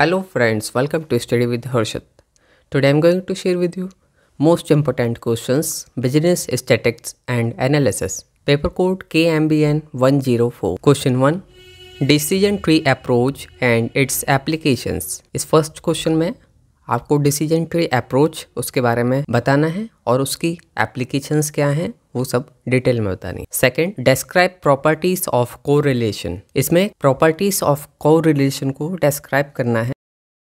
Hello friends welcome to study with Harshad today I am going to share with you most important questions business statistics and analysis paper code K M B N one zero four question one decision tree approach and its applications इस first question में आपको decision tree approach उसके बारे में बताना है और उसकी एप्लीकेशंस क्या हैं वो सब डिटेल में बतानी second describe properties of correlation इसमें प्रॉपर्टीज ऑफ को रिलेशन को डिस्क्राइब करना है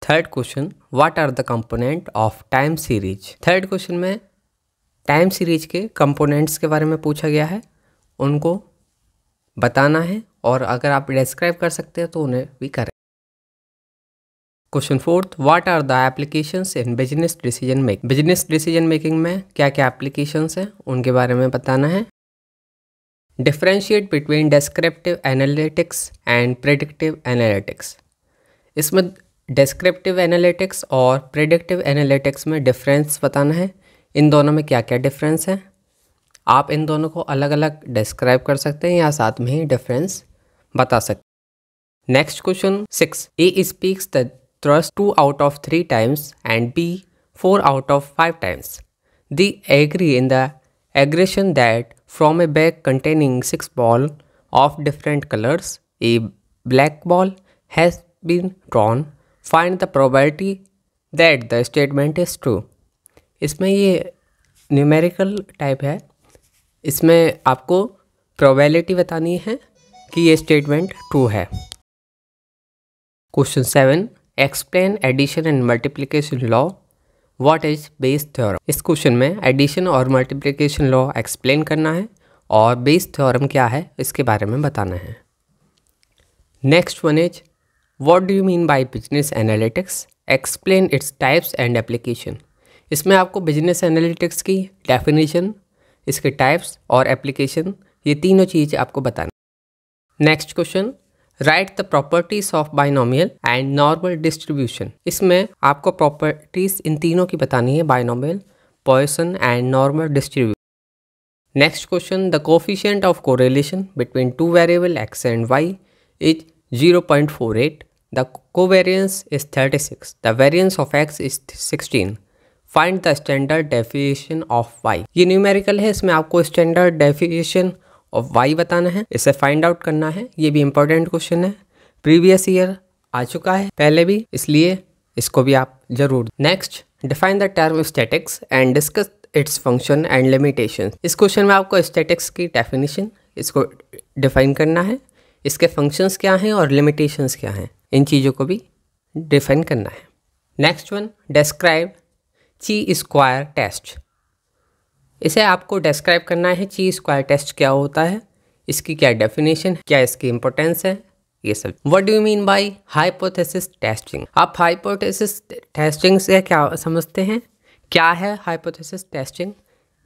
third question what are the component of time series third question में टाइम सीरीज के कंपोनेंट्स के बारे में पूछा गया है उनको बताना है और अगर आप डिस्क्राइब कर सकते हैं तो उन्हें भी करें question fourth what are the applications in business decision making business decision making में क्या क्या एप्लीकेशंस हैं उनके बारे में बताना है differentiate between descriptive analytics and predictive analytics इसमें डिस्क्रिप्टिव एनालिटिक्स और प्रेडिक्टिव एनालिटिक्स में डिफरेंस बताना है इन दोनों में क्या क्या डिफरेंस है आप इन दोनों को अलग अलग डिस्क्राइब कर सकते हैं या साथ में ही डिफरेंस बता सकते हैं नेक्स्ट क्वेश्चन सिक्स ई speaks the thrust 2 out of 3 times and B 4 out of 5 times. They agree in the aggression that from a bag containing 6 ball of different colors, a black ball has been drawn. Find the probability that the statement is true. इसमें ये numerical type है इसमें आपको probability बतानी है कि ये statement true है Question seven explain addition and multiplication law what is Bayes theorem इस क्वेश्चन में एडिशन और मल्टीप्लिकेशन लॉ एक्सप्लेन करना है और बेस थ्योरम क्या है इसके बारे में बताना है next one is what do you mean by business analytics explain its types and application इसमें आपको बिजनेस एनालिटिक्स की डेफिनेशन इसके टाइप्स और एप्लीकेशन ये तीनों चीज़ आपको बताना next question write the properties of binomial and normal distribution इसमें आपको प्रॉपर्टीज इन तीनों की बतानी है binomial Poisson and normal distribution next question the coefficient of correlation between two variable X and Y is 0.48 the is thirty six the variance of X is sixteen find the standard deviation of Y ये numerical है इसमें आपको standard डेफिएशन और Y बताना है इसे find out करना है ये भी इम्पोर्टेंट क्वेश्चन है प्रीवियस ईयर आ चुका है पहले भी इसलिए इसको भी आप जरूर next define the term statistics and discuss its function and limitation इस क्वेश्चन में आपको स्टेटिक्स की डेफिनेशन इसको डिफाइन करना है इसके फंक्शंस क्या हैं और लिमिटेशंस क्या हैं इन चीज़ों को भी डिफाइन करना है next one describe chi square test इसे आपको डिस्क्राइब करना है ची स्क्वायर टेस्ट क्या होता है इसकी क्या डेफिनेशन है क्या इसकी इंपॉर्टेंस है ये सब what do mean by hypothesis testing आप हाइपोथेसिस टेस्टिंग से क्या समझते हैं क्या है हाइपोथेसिस टेस्टिंग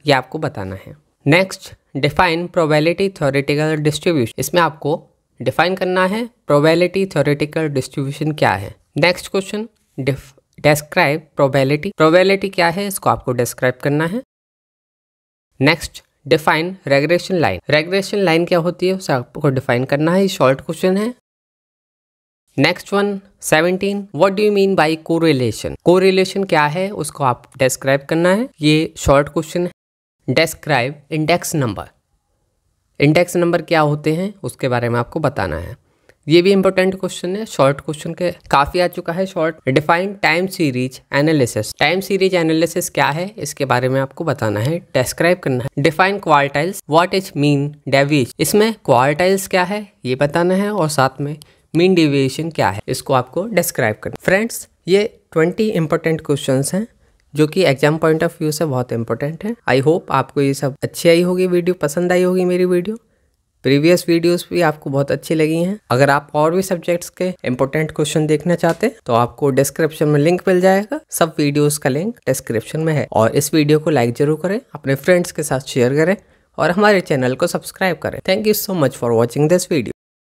ये आपको बताना है next define probability theoretical distribution इसमें आपको डिफाइन करना है प्रोबेलिटी थ्योरेटिकल डिस्ट्रीब्यूशन क्या है next question describe probability probability क्या है इसको आपको डिस्क्राइब करना है next define regulation line regulation line क्या होती है उसे आपको डिफाइन करना है शॉर्ट क्वेश्चन है next one seventeen what do you mean by correlation correlation क्या है उसको आप डिस्क्राइब करना है ये शॉर्ट क्वेश्चन है describe index number index number क्या होते हैं उसके बारे में आपको बताना है ये भी इंपॉर्टेंट क्वेश्चन है शॉर्ट क्वेश्चन के काफी आ चुका है short define time series analysis time series analysis क्या है इसके बारे में आपको बताना है डिस्क्राइब करना है define quartiles what is mean deviation इसमें क्वार्टाइल्स क्या है ये बताना है और साथ में मीन डेविएशन क्या है इसको आपको डिस्क्राइब करना फ्रेंड्स ये ट्वेंटी इंपॉर्टेंट क्वेश्चन है जो कि एग्जाम पॉइंट ऑफ व्यू से बहुत इंपॉर्टेंट है आई होप आपको ये सब अच्छी आई होगी वीडियो पसंद आई होगी मेरी वीडियो प्रीवियस वीडियोस भी आपको बहुत अच्छी लगी हैं अगर आप और भी सब्जेक्ट्स के इम्पोर्टेंट क्वेश्चन देखना चाहते हैं तो आपको डिस्क्रिप्शन में लिंक मिल जाएगा सब वीडियोस का लिंक डिस्क्रिप्शन में है और इस वीडियो को लाइक जरूर करें अपने फ्रेंड्स के साथ शेयर करें और हमारे चैनल को सब्सक्राइब करें thank you so much for watching this video